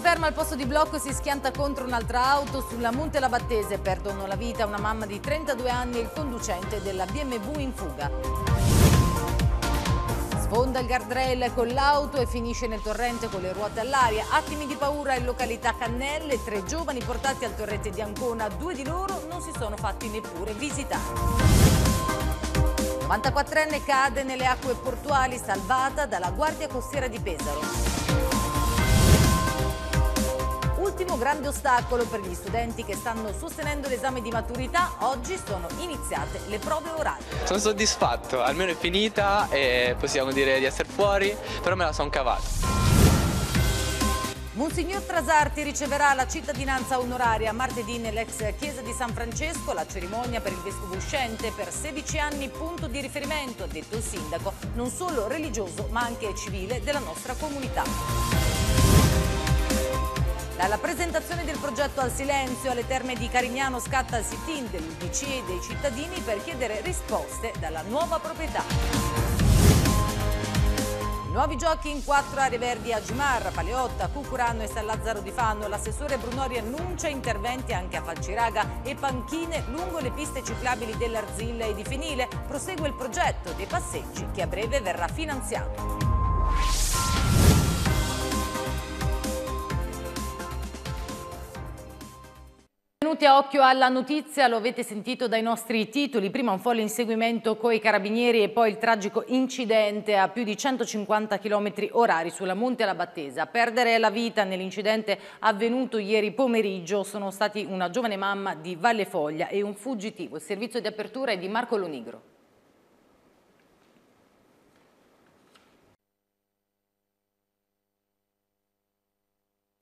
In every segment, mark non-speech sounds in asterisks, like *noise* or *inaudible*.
Si ferma al posto di blocco e si schianta contro un'altra auto. Sulla Monte Labattese. perdono la vita una mamma di 32 anni e il conducente della BMW in fuga. Sfonda il guardrail con l'auto e finisce nel torrente con le ruote all'aria. Attimi di paura in località Cannelle, tre giovani portati al torrente di Ancona, due di loro non si sono fatti neppure visitare. 94enne cade nelle acque portuali, salvata dalla Guardia Costiera di Pesaro. ultimo grande ostacolo per gli studenti che stanno sostenendo l'esame di maturità, oggi sono iniziate le prove orali. Sono soddisfatto, almeno è finita e possiamo dire di essere fuori, però me la sono cavata. Monsignor Trasarti riceverà la cittadinanza onoraria martedì nell'ex chiesa di San Francesco, la cerimonia per il vescovo uscente per 16 anni punto di riferimento, ha detto il sindaco, non solo religioso ma anche civile della nostra comunità. Dalla presentazione del progetto al silenzio alle terme di Carignano scatta il sit-in dell'UDC e dei cittadini per chiedere risposte dalla nuova proprietà. Nuovi giochi in quattro aree verdi a Gimarra, Paleotta, Cucurano e San Lazzaro di Fanno. L'assessore Brunori annuncia interventi anche a Falciraga e panchine lungo le piste ciclabili dell'Arzilla e di Fenile. Prosegue il progetto dei passeggi che a breve verrà finanziato. benvenuti a Occhio alla Notizia, lo avete sentito dai nostri titoli, prima un folle inseguimento coi carabinieri e poi il tragico incidente a più di 150 km orari sulla Monte alla Battesa. A perdere la vita nell'incidente avvenuto ieri pomeriggio sono stati una giovane mamma di Valle Foglia e un fuggitivo. Il servizio di apertura è di Marco Lonigro.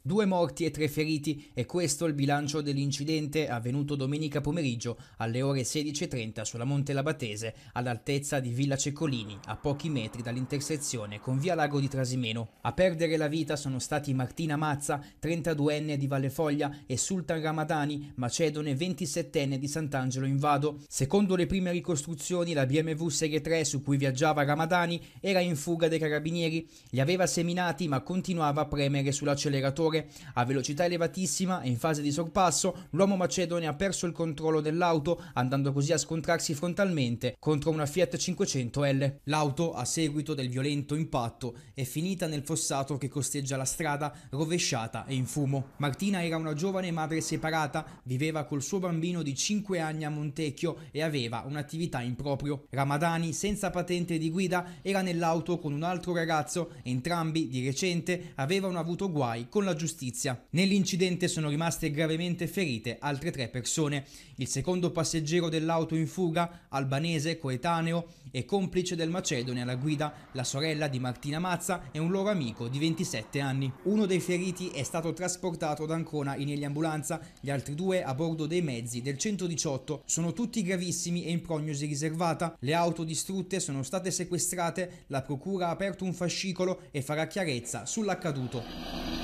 Due morti e tre feriti e questo è il bilancio dell'incidente avvenuto domenica pomeriggio alle ore 16.30 sulla Monte Labatese all'altezza di Villa Ceccolini, a pochi metri dall'intersezione con Via Lago di Trasimeno. A perdere la vita sono stati Martina Mazza, 32enne di Vallefoglia e Sultan Ramadani, macedone 27enne di Sant'Angelo in Vado. Secondo le prime ricostruzioni la BMW Serie 3 su cui viaggiava Ramadani era in fuga dai carabinieri, li aveva seminati ma continuava a premere sull'acceleratore ore. A velocità elevatissima e in fase di sorpasso, l'uomo macedone ha perso il controllo dell'auto, andando così a scontrarsi frontalmente contro una Fiat 500L. L'auto, a seguito del violento impatto, è finita nel fossato che costeggia la strada, rovesciata e in fumo. Martina era una giovane madre separata, viveva col suo bambino di 5 anni a Montecchio e aveva un'attività in proprio. Ramadani, senza patente di guida, era nell'auto con un altro ragazzo, entrambi di recente avevano avuto guai con la giustizia giustizia. Nell'incidente sono rimaste gravemente ferite altre tre persone. Il secondo passeggero dell'auto in fuga, albanese, coetaneo e complice del Macedone alla guida, la sorella di Martina Mazza e un loro amico di 27 anni. Uno dei feriti è stato trasportato ad Ancona in eliambulanza, gli altri due a bordo dei mezzi del 118. Sono tutti gravissimi e in prognosi riservata. Le auto distrutte sono state sequestrate, la procura ha aperto un fascicolo e farà chiarezza sull'accaduto.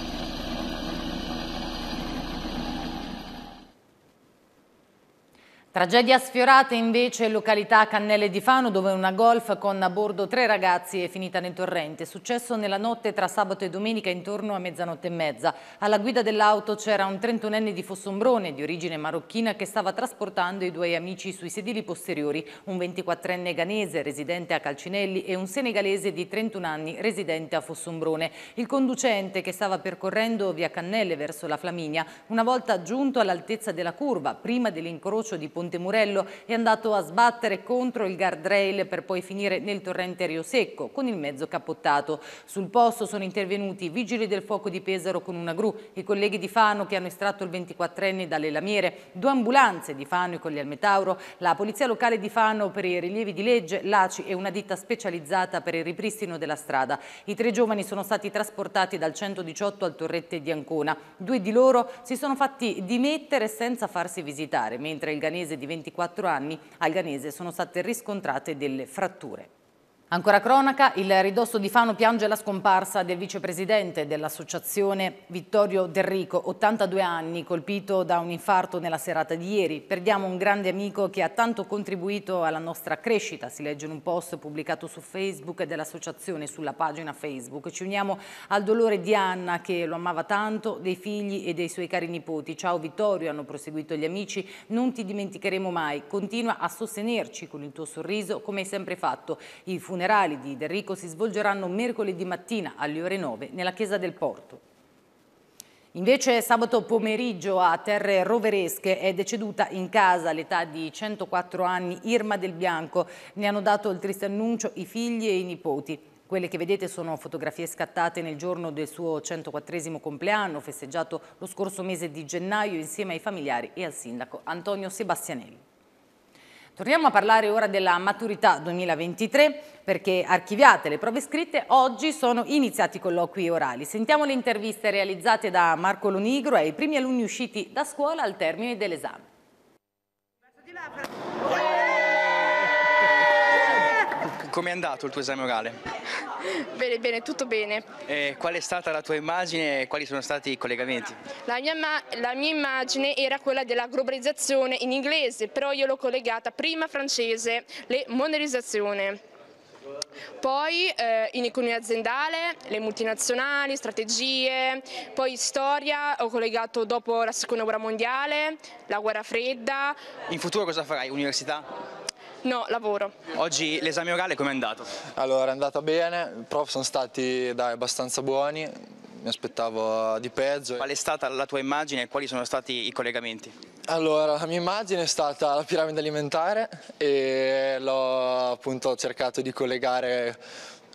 Tragedia sfiorata invece in località Cannelle di Fano dove una golf con a bordo tre ragazzi è finita nel torrente. Successo nella notte tra sabato e domenica intorno a mezzanotte e mezza. Alla guida dell'auto c'era un 31enne di Fossombrone di origine marocchina che stava trasportando i due amici sui sedili posteriori, un 24enne ganese residente a Calcinelli e un senegalese di 31 anni residente a Fossombrone. Il conducente che stava percorrendo via Cannelle verso la Flaminia, una volta giunto all'altezza della curva, prima dell'incrocio di Ponte Ponte Murello è andato a sbattere contro il guardrail per poi finire nel torrente Rio Secco con il mezzo capottato. Sul posto sono intervenuti i vigili del fuoco di Pesaro con una gru, i colleghi di Fano che hanno estratto il 24enne dalle lamiere, due ambulanze di Fano e Colli al Metauro, la polizia locale di Fano per i rilievi di legge, l'ACI e una ditta specializzata per il ripristino della strada. I tre giovani sono stati trasportati dal 118 al torrette di Ancona. Due di loro si sono fatti dimettere senza farsi visitare, mentre il ganese di 24 anni al Ganese sono state riscontrate delle fratture. Ancora cronaca, il ridosso di Fano piange la scomparsa del vicepresidente dell'associazione Vittorio Derrico, 82 anni, colpito da un infarto nella serata di ieri. Perdiamo un grande amico che ha tanto contribuito alla nostra crescita, si legge in un post pubblicato su Facebook dell'associazione sulla pagina Facebook. Ci uniamo al dolore di Anna che lo amava tanto, dei figli e dei suoi cari nipoti. Ciao Vittorio, hanno proseguito gli amici, non ti dimenticheremo mai, continua a sostenerci con il tuo sorriso come hai sempre fatto. I funerali funerali di D'Enrico si svolgeranno mercoledì mattina alle ore 9 nella chiesa del Porto. Invece sabato pomeriggio a Terre Roveresche è deceduta in casa all'età di 104 anni Irma Del Bianco. Ne hanno dato il triste annuncio i figli e i nipoti. Quelle che vedete sono fotografie scattate nel giorno del suo 104 compleanno, festeggiato lo scorso mese di gennaio insieme ai familiari e al sindaco Antonio Sebastianelli. Torniamo a parlare ora della maturità 2023 perché archiviate le prove scritte, oggi sono iniziati i colloqui orali. Sentiamo le interviste realizzate da Marco Lunigro e i primi alunni usciti da scuola al termine dell'esame. Come è andato il tuo esame orale? *laughs* Bene, bene, tutto bene. Eh, qual è stata la tua immagine e quali sono stati i collegamenti? La mia, la mia immagine era quella della globalizzazione in inglese, però io l'ho collegata prima francese, le monetizzazione. Poi eh, in economia aziendale, le multinazionali, strategie, poi storia, ho collegato dopo la seconda guerra mondiale, la guerra fredda. In futuro cosa farai? Università? No, lavoro. Oggi l'esame orale com'è andato? Allora, è andata bene, i prof sono stati dai, abbastanza buoni, mi aspettavo di peggio. Qual è stata la tua immagine e quali sono stati i collegamenti? Allora, la mia immagine è stata la piramide alimentare e l'ho appunto cercato di collegare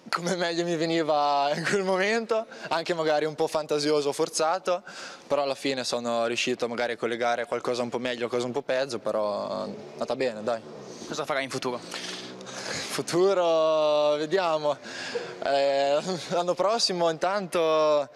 come meglio mi veniva *laughs* in quel momento, anche magari un po' fantasioso, forzato, però alla fine sono riuscito magari a collegare qualcosa un po' meglio, qualcosa un po' peggio, però è andata bene, dai. Cosa farai in futuro? Futuro, vediamo. Eh, *laughs* l'anno prossimo intanto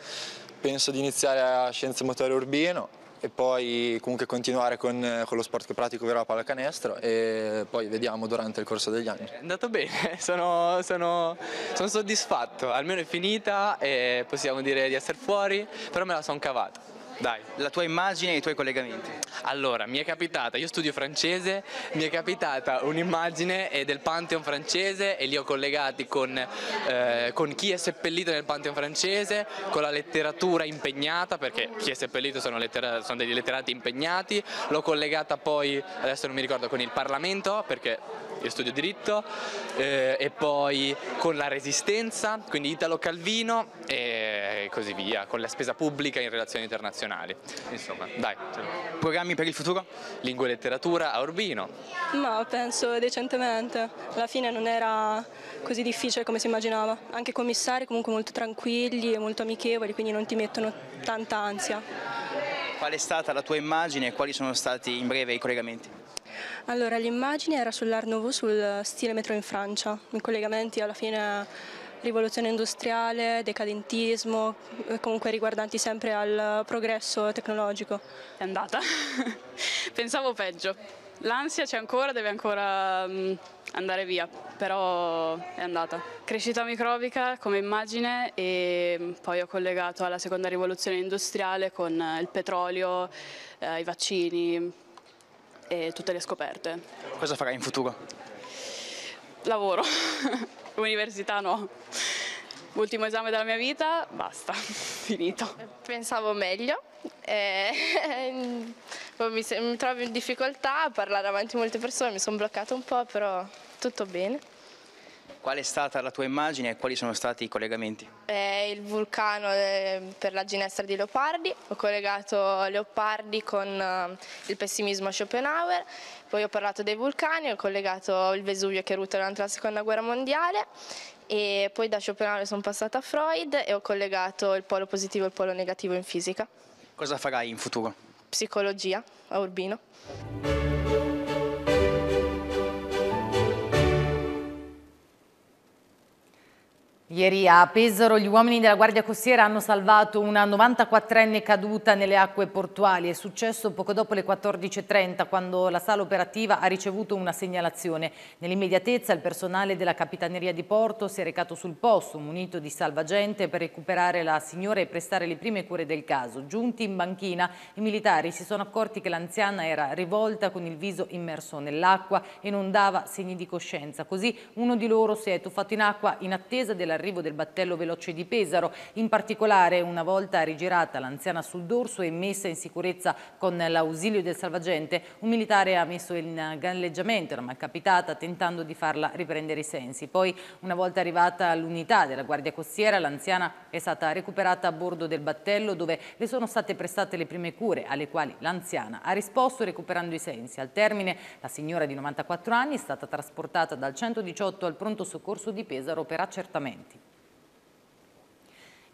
penso di iniziare a scienze motorie urbino, e poi comunque continuare con, eh, con lo sport che pratico, ovvero la pallacanestro e poi vediamo durante il corso degli anni. È andato bene, *laughs* sono, sono, sono soddisfatto, almeno è finita e possiamo dire di essere fuori, però me la sono cavata. Dai, la tua immagine e i tuoi collegamenti. Allora, mi è capitata, io studio francese, mi è capitata un'immagine eh, del Pantheon francese e li ho collegati con, eh, con, chi è seppellito nel Pantheon francese, con la letteratura impegnata, perché chi è seppellito sono, lettera, sono degli letterati impegnati, l'ho collegata poi, adesso non mi ricordo, con il Parlamento, perché io studio diritto eh, e poi con la resistenza, quindi Italo Calvino e così via, con la spesa pubblica in relazioni internazionali. Insomma, dai. Programmi per il futuro? Lingua e letteratura a Urbino. Ma penso decentemente, alla fine non era così difficile come si immaginava, anche commissari comunque molto tranquilli e molto amichevoli, quindi non ti mettono tanta ansia. Qual è stata la tua immagine e quali sono stati in breve i collegamenti? Allora, l'immagine era sull'Art Nouveau, sul stile metro in Francia, in collegamenti alla fine rivoluzione industriale, decadentismo, eh, comunque riguardanti sempre al progresso tecnologico. È andata, *laughs* pensavo peggio. L'ansia c'è ancora, deve ancora mm, andare via, però è andata. Crescita microbica come immagine e mm, poi ho collegato alla seconda rivoluzione industriale con eh, il petrolio, eh, i vaccini, e tutte le scoperte. Cosa farai in futuro? Lavoro, *laughs* università no. Ultimo esame della mia vita, basta, *laughs* finito. Pensavo meglio, eh, *laughs* mi, trovo in difficoltà a parlare avanti a molte persone, mi sono bloccata un po', però tutto bene. Qual è stata la tua immagine e quali sono stati i collegamenti? È il vulcano ehm, per la ginestra di Leopardi, ho collegato Leopardi con eh, il pessimismo a Schopenhauer, poi ho parlato dei vulcani, ho collegato il Vesuvio che ruta durante la seconda guerra mondiale e poi da Schopenhauer sono passata a Freud e ho collegato il polo positivo e il polo negativo in fisica. Cosa farai in futuro? Psicologia a Urbino. Ieri a Pesaro gli uomini della Guardia Costiera hanno salvato una 94enne caduta nelle acque portuali. È successo poco dopo le 14.30 quando la sala operativa ha ricevuto una segnalazione. Nell'immediatezza il personale della Capitaneria di Porto si è recato sul posto munito di salvagente per recuperare la signora e prestare le prime cure del caso. Giunti in banchina i militari si sono accorti che l'anziana era rivolta con il viso immerso nell'acqua e non dava segni di coscienza. Così uno di loro si è tuffato in acqua in attesa della l'arrivo del battello veloce di Pesaro. In particolare una volta rigirata l'anziana sul dorso e messa in sicurezza con l'ausilio del salvagente, un militare ha messo in galleggiamento la malcapitata tentando di farla riprendere i sensi. Poi una volta arrivata l'unità della Guardia Costiera l'anziana è stata recuperata a bordo del battello dove le sono state prestate le prime cure alle quali l'anziana ha risposto recuperando i sensi. Al termine la signora di 94 anni è stata trasportata dal 118 al pronto soccorso di Pesaro per accertamento.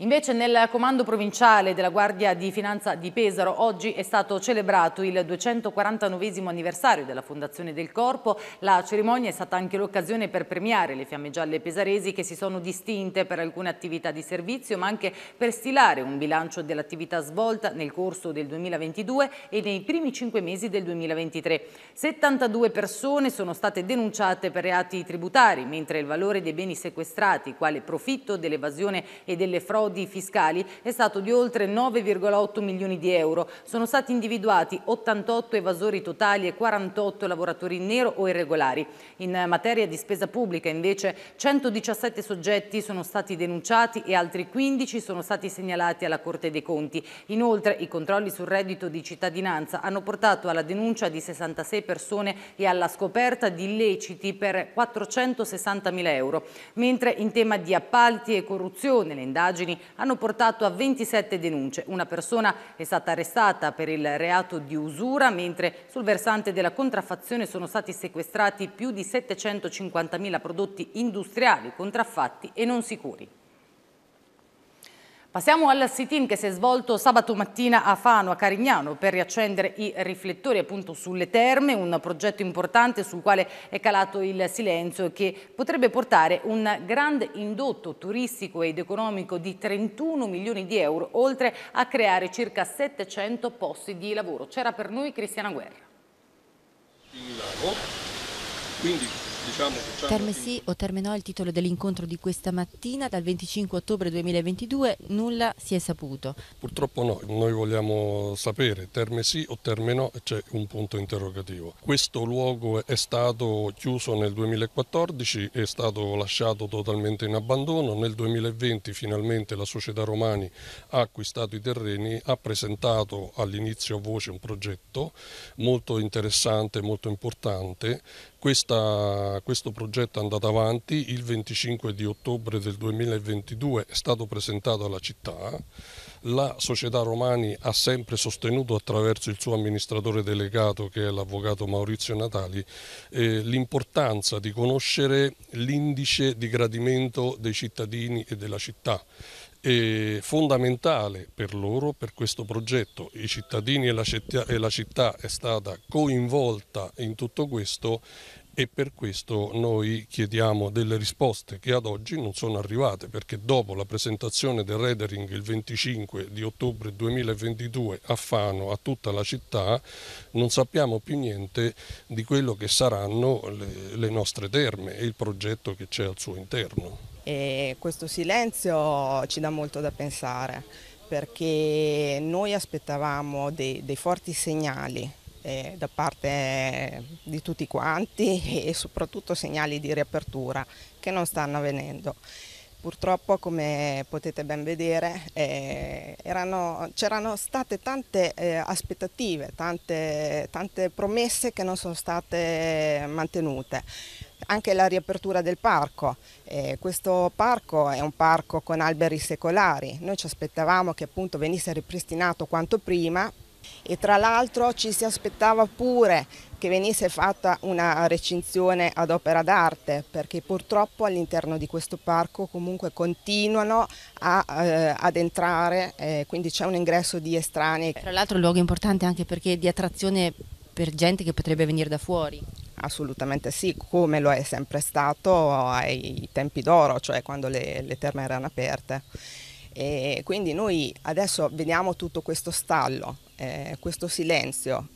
Invece nel comando provinciale della Guardia di Finanza di Pesaro oggi è stato celebrato il 249 anniversario della fondazione del corpo. La cerimonia è stata anche l'occasione per premiare le fiamme gialle pesaresi che si sono distinte per alcune attività di servizio ma anche per stilare un bilancio dell'attività svolta nel corso del 2022 e nei primi cinque mesi del 2023. 72 persone sono state denunciate per reati tributari mentre il valore dei beni sequestrati quale profitto dell'evasione e delle frodi frodi fiscali è stato di oltre 9,8 milioni di euro. Sono stati individuati 88 evasori totali e 48 lavoratori nero o irregolari. In materia di spesa pubblica invece 117 soggetti sono stati denunciati e altri 15 sono stati segnalati alla Corte dei Conti. Inoltre i controlli sul reddito di cittadinanza hanno portato alla denuncia di 66 persone e alla scoperta di illeciti per 460 mila euro. Mentre in tema di appalti e corruzione le indagini hanno portato a 27 denunce. Una persona è stata arrestata per il reato di usura, mentre sul versante della contraffazione sono stati sequestrati più di 750.000 prodotti industriali contraffatti e non sicuri. Passiamo al sit-in che si è svolto sabato mattina a Fano, a Carignano, per riaccendere i riflettori appunto sulle terme, un progetto importante sul quale è calato il silenzio che potrebbe portare un grande indotto turistico ed economico di 31 milioni di euro, oltre a creare circa 700 posti di lavoro. C'era per noi Cristiana Guerra. Il lago, quindi Facciamo, Terme sì o terme no è il titolo dell'incontro di questa mattina, dal 25 ottobre 2022 nulla si è saputo. Purtroppo no, noi vogliamo sapere terme sì o terme no, c'è un punto interrogativo. Questo luogo è stato chiuso nel 2014, è stato lasciato totalmente in abbandono, nel 2020 finalmente la società Romani ha acquistato i terreni, ha presentato all'inizio a voce un progetto molto interessante, molto importante questa, questo progetto è andato avanti, il 25 di ottobre del 2022 è stato presentato alla città, la società Romani ha sempre sostenuto attraverso il suo amministratore delegato che è l'avvocato Maurizio Natali eh, l'importanza di conoscere l'indice di gradimento dei cittadini e della città eh, fondamentale per loro, per questo progetto. I cittadini e la città, e la città è stata coinvolta in tutto questo e per questo noi chiediamo delle risposte che ad oggi non sono arrivate perché dopo la presentazione del Redering il 25 di ottobre 2022 a Fano, a tutta la città, non sappiamo più niente di quello che saranno le, le nostre terme e il progetto che c'è al suo interno. E questo silenzio ci dà molto da pensare perché noi aspettavamo dei, dei forti segnali eh, da parte eh, di tutti quanti *laughs* e soprattutto segnali di riapertura che non stanno avvenendo. Purtroppo, come potete ben vedere, eh, c'erano state tante eh, aspettative, tante, tante promesse che non sono state mantenute anche la riapertura del parco. Eh, questo parco è un parco con alberi secolari, noi ci aspettavamo che appunto venisse ripristinato quanto prima e tra l'altro ci si aspettava pure che venisse fatta una recinzione ad opera d'arte perché purtroppo all'interno di questo parco comunque continuano a, eh, ad entrare eh, quindi c'è un ingresso di estranei. Tra l'altro è un luogo importante anche perché di attrazione per gente che potrebbe venire da fuori. Assolutamente sì, come lo è sempre stato ai tempi d'oro, cioè quando le, le terme erano aperte. E quindi noi adesso vediamo tutto questo stallo, eh, questo silenzio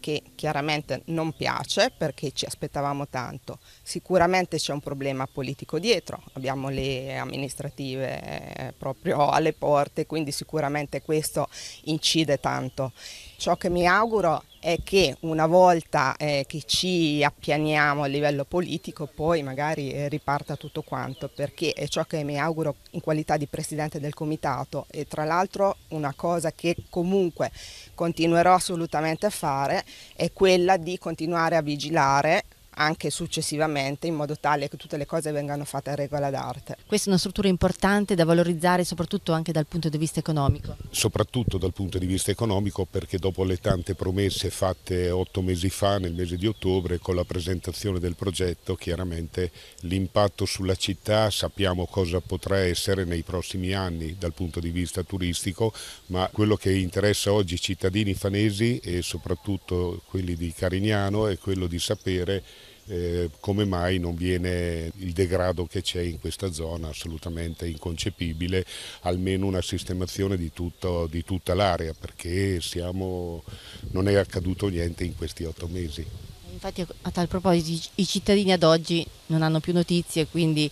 che chiaramente non piace perché ci aspettavamo tanto. Sicuramente c'è un problema politico dietro, abbiamo le amministrative eh, proprio alle porte, quindi sicuramente questo incide tanto. Ciò che mi auguro è che una volta eh, che ci appianiamo a livello politico poi magari eh, riparta tutto quanto perché è ciò che mi auguro in qualità di Presidente del Comitato e tra l'altro una cosa che comunque continuerò assolutamente a fare è quella di continuare a vigilare anche successivamente in modo tale che tutte le cose vengano fatte a regola d'arte. Questa è una struttura importante da valorizzare soprattutto anche dal punto di vista economico. Soprattutto dal punto di vista economico perché dopo le tante promesse fatte otto mesi fa nel mese di ottobre con la presentazione del progetto chiaramente l'impatto sulla città sappiamo cosa potrà essere nei prossimi anni dal punto di vista turistico ma quello che interessa oggi i cittadini fanesi e soprattutto quelli di Carignano è quello di sapere eh, come mai non viene il degrado che c'è in questa zona, assolutamente inconcepibile, almeno una sistemazione di, tutto, di tutta l'area perché siamo, non è accaduto niente in questi otto mesi. Infatti a tal proposito i cittadini ad oggi non hanno più notizie, quindi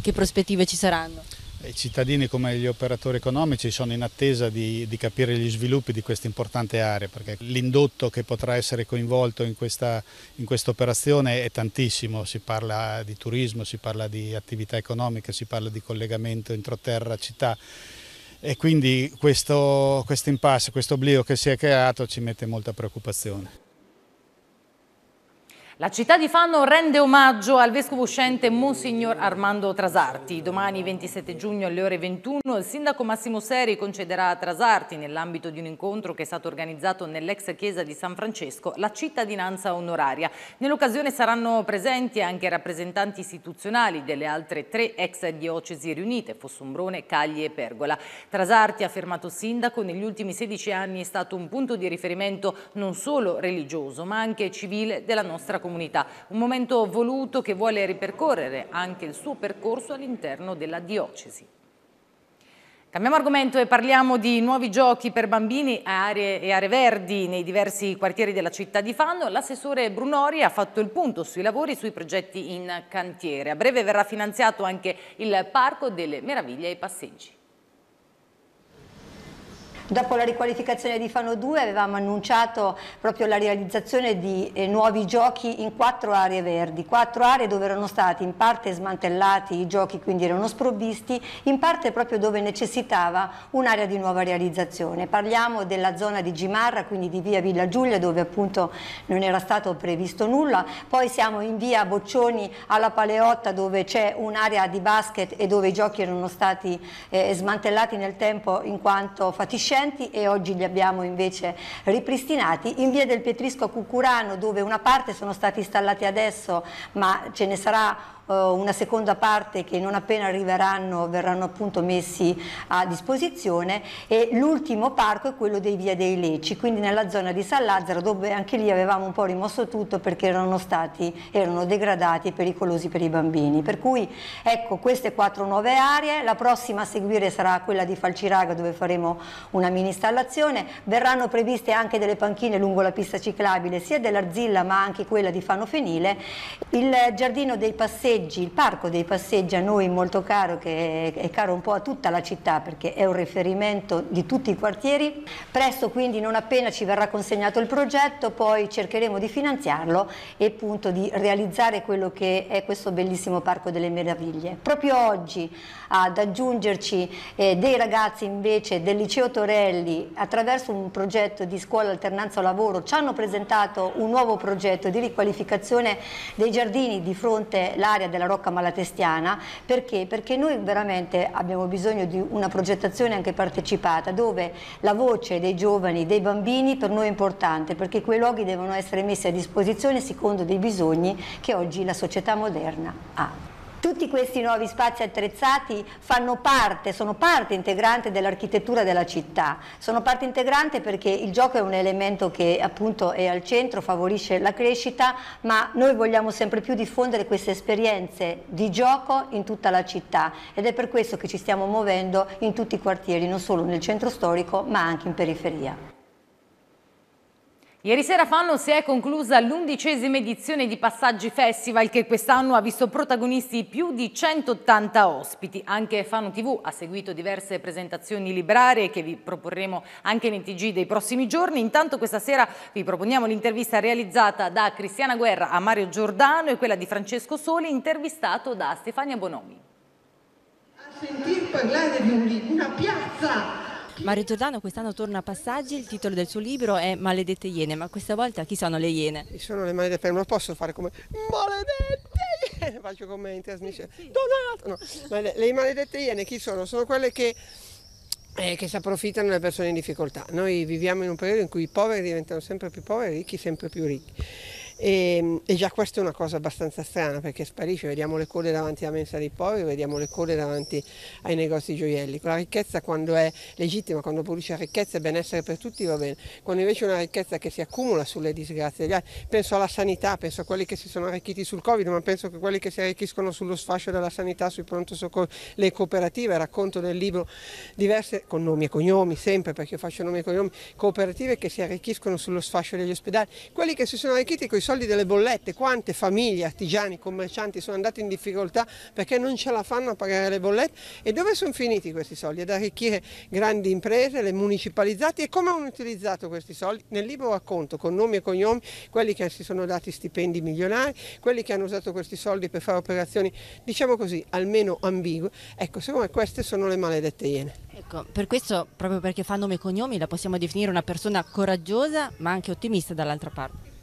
che prospettive ci saranno? I cittadini come gli operatori economici sono in attesa di, di capire gli sviluppi di questa importante area perché l'indotto che potrà essere coinvolto in questa operazione è tantissimo, si parla di turismo, si parla di attività economiche, si parla di collegamento introterra-città e quindi questo, questo impasse, questo oblio che si è creato ci mette molta preoccupazione. La città di Fanno rende omaggio al vescovo uscente Monsignor Armando Trasarti. Domani 27 giugno alle ore 21 il sindaco Massimo Seri concederà a Trasarti nell'ambito di un incontro che è stato organizzato nell'ex chiesa di San Francesco la cittadinanza onoraria. Nell'occasione saranno presenti anche rappresentanti istituzionali delle altre tre ex diocesi riunite, Fossombrone, Cagli e Pergola. Trasarti, affermato sindaco, negli ultimi 16 anni è stato un punto di riferimento non solo religioso ma anche civile della nostra comunità comunità, un momento voluto che vuole ripercorrere anche il suo percorso all'interno della diocesi. Cambiamo argomento e parliamo di nuovi giochi per bambini aree e aree verdi nei diversi quartieri della città di Fanno. L'assessore Brunori ha fatto il punto sui lavori e sui progetti in cantiere. A breve verrà finanziato anche il Parco delle Meraviglie ai Passeggi. Dopo la riqualificazione di Fano 2 avevamo annunciato proprio la realizzazione di eh, nuovi giochi in quattro aree verdi, quattro aree dove erano stati in parte smantellati i giochi, quindi erano sprovvisti, in parte proprio dove necessitava un'area di nuova realizzazione. Parliamo della zona di Gimarra, quindi di via Villa Giulia dove appunto non era stato previsto nulla, poi siamo in via Boccioni alla Paleotta dove c'è un'area di basket e dove i giochi erano stati eh, smantellati nel tempo in quanto fatiscenti sufficienti e oggi li abbiamo invece ripristinati. In via del Pietrisco a Cucurano dove una parte sono stati installati adesso ma ce ne sarà eh, una seconda parte che non appena arriveranno verranno appunto messi a disposizione e l'ultimo parco è quello dei Via dei Lecci, quindi nella zona di San Lazzaro dove anche lì avevamo un po' rimosso tutto perché erano stati erano degradati e pericolosi per i bambini. Per cui ecco queste quattro nuove aree, la prossima a seguire sarà quella di Falciraga dove faremo una mini installazione, verranno previste anche delle panchine lungo la pista ciclabile sia dell'Arzilla ma anche quella di Fano Fenile, il giardino dei passetti passeggi, il parco dei passeggi a noi molto caro, che è caro un po' a tutta la città perché è un riferimento di tutti i quartieri, presto quindi non appena ci verrà consegnato il progetto poi cercheremo di finanziarlo e appunto di realizzare quello che è questo bellissimo parco delle meraviglie. Proprio oggi ad aggiungerci eh, dei ragazzi invece del liceo Torelli attraverso un progetto di scuola alternanza lavoro ci hanno presentato un nuovo progetto di riqualificazione dei giardini di fronte l'area l'area della Rocca Malatestiana, perché? Perché noi veramente abbiamo bisogno di una progettazione anche partecipata, dove la voce dei giovani, dei bambini per noi è importante, perché quei luoghi devono essere messi a disposizione secondo dei bisogni che oggi la società moderna ha. Tutti questi nuovi spazi attrezzati fanno parte, sono parte integrante dell'architettura della città, sono parte integrante perché il gioco è un elemento che appunto è al centro, favorisce la crescita, ma noi vogliamo sempre più diffondere queste esperienze di gioco in tutta la città ed è per questo che ci stiamo muovendo in tutti i quartieri, non solo nel centro storico ma anche in periferia. Ieri sera a Fanno si è conclusa l'undicesima edizione di Passaggi Festival che quest'anno ha visto protagonisti più di 180 ospiti. Anche Fanno TV ha seguito diverse presentazioni librarie che vi proporremo anche nei TG dei prossimi giorni. Intanto questa sera vi proponiamo l'intervista realizzata da Cristiana Guerra a Mario Giordano e quella di Francesco Soli intervistato da Stefania Bonomi. A sentir parlare di una piazza Mario Giordano quest'anno torna a Passaggi, il titolo del suo libro è Maledette Iene, ma questa volta chi sono le Iene? Sono le maledette, iene, non posso fare come maledette iene, faccio come in trasmissione, sì, sì. Donato! No. le, le maledette Iene chi sono? Sono quelle che eh, che si approfittano delle persone in difficoltà. Noi viviamo in un periodo in cui i poveri diventano sempre più poveri, i ricchi sempre più ricchi. E, ehm, e, già questa è una cosa abbastanza strana perché sparisce, vediamo le code davanti alla mensa dei poveri, vediamo le code davanti ai negozi gioielli. La ricchezza quando è legittima, quando produce ricchezza e benessere per tutti va bene, quando invece è una ricchezza che si accumula sulle disgrazie degli altri, penso alla sanità, penso a quelli che si sono arricchiti sul Covid, ma penso che quelli che si arricchiscono sullo sfascio della sanità, sui pronto soccorso, le cooperative, racconto nel libro diverse, con nomi e cognomi sempre perché io faccio nomi e cognomi, cooperative che si arricchiscono sullo sfascio degli ospedali, quelli che si sono arricchiti con i soldi delle bollette, quante famiglie, artigiani, commercianti sono andati in difficoltà perché non ce la fanno a pagare le bollette e dove sono finiti questi soldi? Ad arricchire grandi imprese, le municipalizzate e come hanno utilizzato questi soldi? Nel libro racconto con nomi e cognomi quelli che si sono dati stipendi milionari, quelli che hanno usato questi soldi per fare operazioni, diciamo così, almeno ambigue. Ecco, secondo me queste sono le maledette iene. Ecco, per questo, proprio perché fa nome e cognomi, la possiamo definire una persona coraggiosa ma anche ottimista dall'altra parte.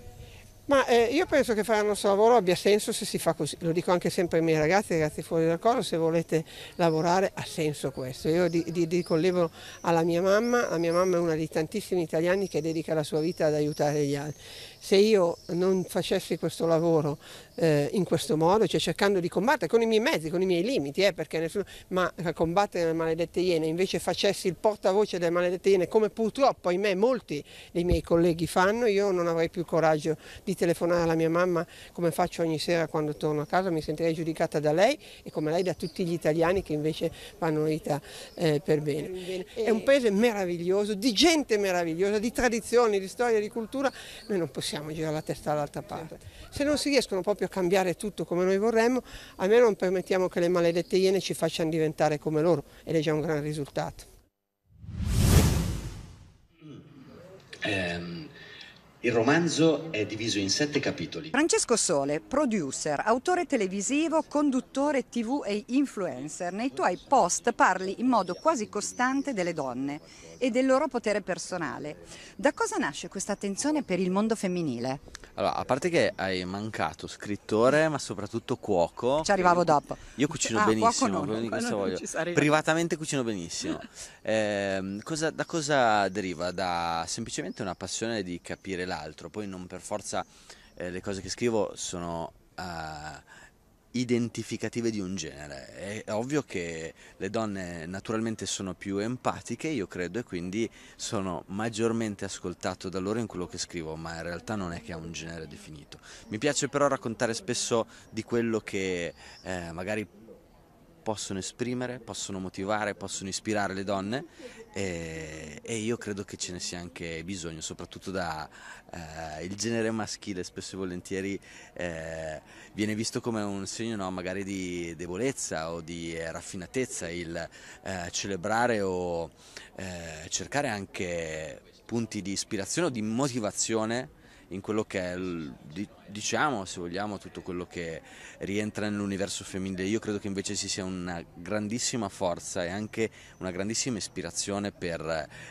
Ma eh, io penso che fare il nostro lavoro abbia senso se si fa così, lo dico anche sempre ai miei ragazzi, ragazzi fuori dal coro, se volete lavorare ha senso questo. Io di, di, di collego alla mia mamma, la mia mamma è una di tantissimi italiani che dedica la sua vita ad aiutare gli altri se io non facessi questo lavoro eh, in questo modo, cioè cercando di combattere con i miei mezzi, con i miei limiti, eh, nessuno, ma combattere le maledette iene, invece facessi il portavoce delle maledette iene, come purtroppo ahimè molti dei miei colleghi fanno, io non avrei più coraggio di telefonare alla mia mamma come faccio ogni sera quando torno a casa, mi sentirei giudicata da lei e come lei da tutti gli italiani che invece vanno una vita eh, per bene. È un paese meraviglioso, di gente meravigliosa, di tradizioni, di storia, di cultura, noi non possiamo possiamo girare la testa dall'altra parte. Se non si riescono proprio a cambiare tutto come noi vorremmo, almeno non permettiamo che le maledette iene ci facciano diventare come loro ed è già un gran risultato. Um. Il romanzo è diviso in sette capitoli. Francesco Sole, producer, autore televisivo, conduttore tv e influencer, nei tuoi post parli in modo quasi costante delle donne e del loro potere personale. Da cosa nasce questa attenzione per il mondo femminile? Allora, a parte che hai mancato scrittore, ma soprattutto cuoco. Ci arrivavo dopo. Io cucino ah, benissimo, non, non privatamente cucino benissimo. *laughs* eh, cosa, da cosa deriva? Da semplicemente una passione di capire la dell'altro, poi non per forza eh, le cose che scrivo sono uh, identificative di un genere. È ovvio che le donne naturalmente sono più empatiche, io credo, e quindi sono maggiormente ascoltato da loro in quello che scrivo, ma in realtà non è che ha un genere definito. Mi piace però raccontare spesso di quello che eh, magari possono esprimere, possono motivare, possono ispirare le donne e, e io credo che ce ne sia anche bisogno, soprattutto dal eh, genere maschile, spesso e volentieri eh, viene visto come un segno no, magari di debolezza o di eh, raffinatezza il eh, celebrare o eh, cercare anche punti di ispirazione o di motivazione in quello che è, diciamo, se vogliamo, tutto quello che rientra nell'universo femminile. Io credo che invece ci sia una grandissima forza e anche una grandissima ispirazione per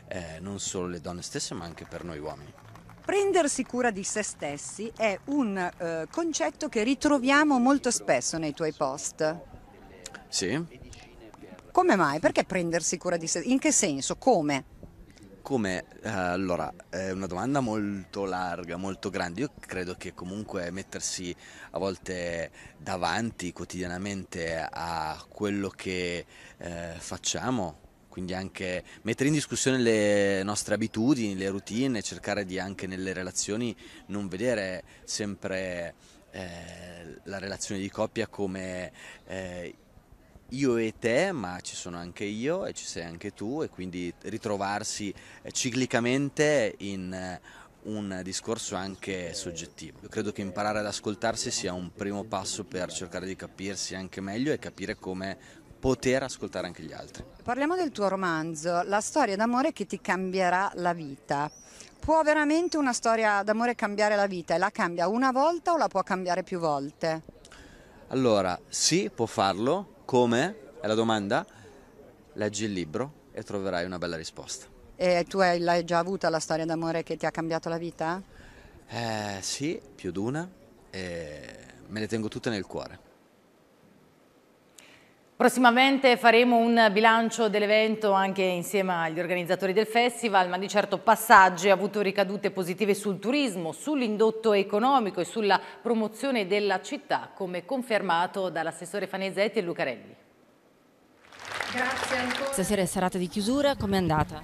eh, non solo le donne stesse, ma anche per noi uomini. Prendersi cura di se stessi è un eh, concetto che ritroviamo molto spesso nei tuoi post. Sì. Come mai? Perché prendersi cura di sé? In che senso? Come? come eh, allora è una domanda molto larga, molto grande. Io credo che comunque mettersi a volte davanti quotidianamente a quello che eh, facciamo quindi anche mettere in discussione le nostre abitudini, le routine, cercare di anche nelle relazioni non vedere sempre eh, la relazione di coppia come eh, io e te, ma ci sono anche io e ci sei anche tu e quindi ritrovarsi eh, ciclicamente in eh, un discorso anche soggettivo. Io credo che imparare ad ascoltarsi sia un primo passo per cercare di capirsi anche meglio e capire come poter ascoltare anche gli altri. Parliamo del tuo romanzo, la storia d'amore che ti cambierà la vita. Può veramente una storia d'amore cambiare la vita e la cambia una volta o la può cambiare più volte? Allora, sì, può farlo, come? È la domanda. Leggi il libro e troverai una bella risposta. E tu hai, l'hai già avuta la storia d'amore che ti ha cambiato la vita? Eh, sì, più di una. E me le tengo tutte nel cuore. Prossimamente faremo un bilancio dell'evento anche insieme agli organizzatori del festival, ma di certo passaggi ha avuto ricadute positive sul turismo, sull'indotto economico e sulla promozione della città, come confermato dall'assessore Fanezetti e Lucarelli. Grazie ancora. Stasera è serata di chiusura, com'è andata?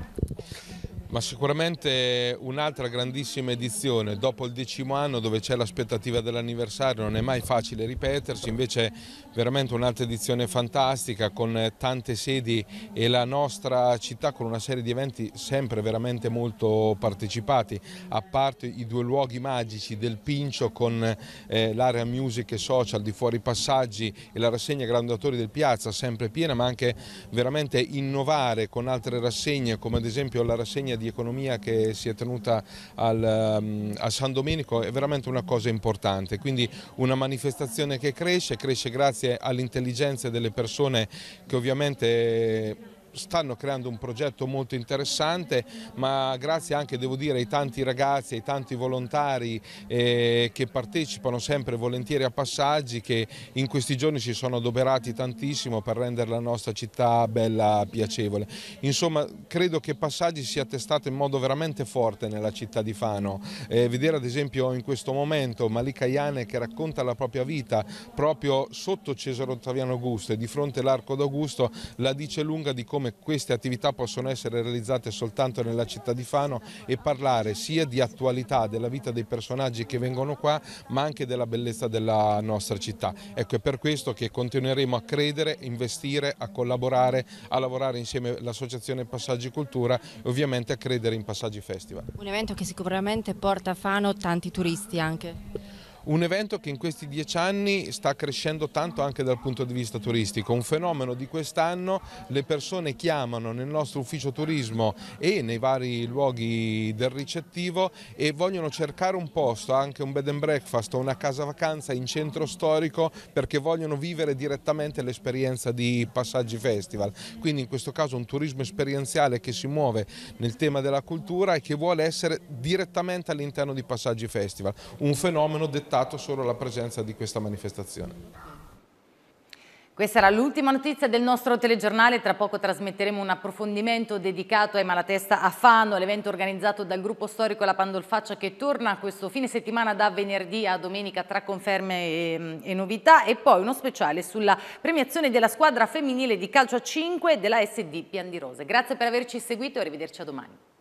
ma sicuramente un'altra grandissima edizione dopo il decimo anno dove c'è l'aspettativa dell'anniversario, non è mai facile ripetersi, invece veramente un'altra edizione fantastica con tante sedi e la nostra città con una serie di eventi sempre veramente molto partecipati, a parte i due luoghi magici del Pincio con eh, l'area music e social di fuori passaggi e la rassegna Grandatori del Piazza sempre piena, ma anche veramente innovare con altre rassegne come ad esempio la rassegna di economia che si è tenuta al, ehm, a San Domenico è veramente una cosa importante, quindi una manifestazione che cresce, cresce grazie all'intelligenza delle persone che ovviamente stanno creando un progetto molto interessante ma grazie anche devo dire ai tanti ragazzi, ai tanti volontari eh, che partecipano sempre volentieri a passaggi che in questi giorni si sono adoperati tantissimo per rendere la nostra città bella, piacevole. Insomma credo che passaggi sia testato in modo veramente forte nella città di Fano. Eh, vedere ad esempio in questo momento Malika Iane che racconta la propria vita proprio sotto Cesare Ottaviano Augusto e di fronte all'Arco d'Augusto la dice lunga di come come queste attività possono essere realizzate soltanto nella città di Fano e parlare sia di attualità della vita dei personaggi che vengono qua ma anche della bellezza della nostra città. Ecco è per questo che continueremo a credere, investire, a collaborare, a lavorare insieme all'Associazione Passaggi Cultura e ovviamente a credere in Passaggi Festival. Un evento che sicuramente porta a Fano tanti turisti anche. Un evento che in questi dieci anni sta crescendo tanto anche dal punto di vista turistico, un fenomeno di quest'anno le persone chiamano nel nostro ufficio turismo e nei vari luoghi del ricettivo e vogliono cercare un posto, anche un bed and breakfast o una casa vacanza in centro storico perché vogliono vivere direttamente l'esperienza di Passaggi Festival, quindi in questo caso un turismo esperienziale che si muove nel tema della cultura e che vuole essere direttamente all'interno di Passaggi Festival, un fenomeno dettagliato notato solo la presenza di questa manifestazione. Questa era l'ultima notizia del nostro telegiornale, tra poco trasmetteremo un approfondimento dedicato ai Malatesta a Fano, l'evento organizzato dal gruppo storico La Pandolfaccia che torna questo fine settimana da venerdì a domenica tra conferme e, e novità e poi uno speciale sulla premiazione della squadra femminile di calcio a 5 della SD Pian di Rose. Grazie per averci seguito e arrivederci a domani.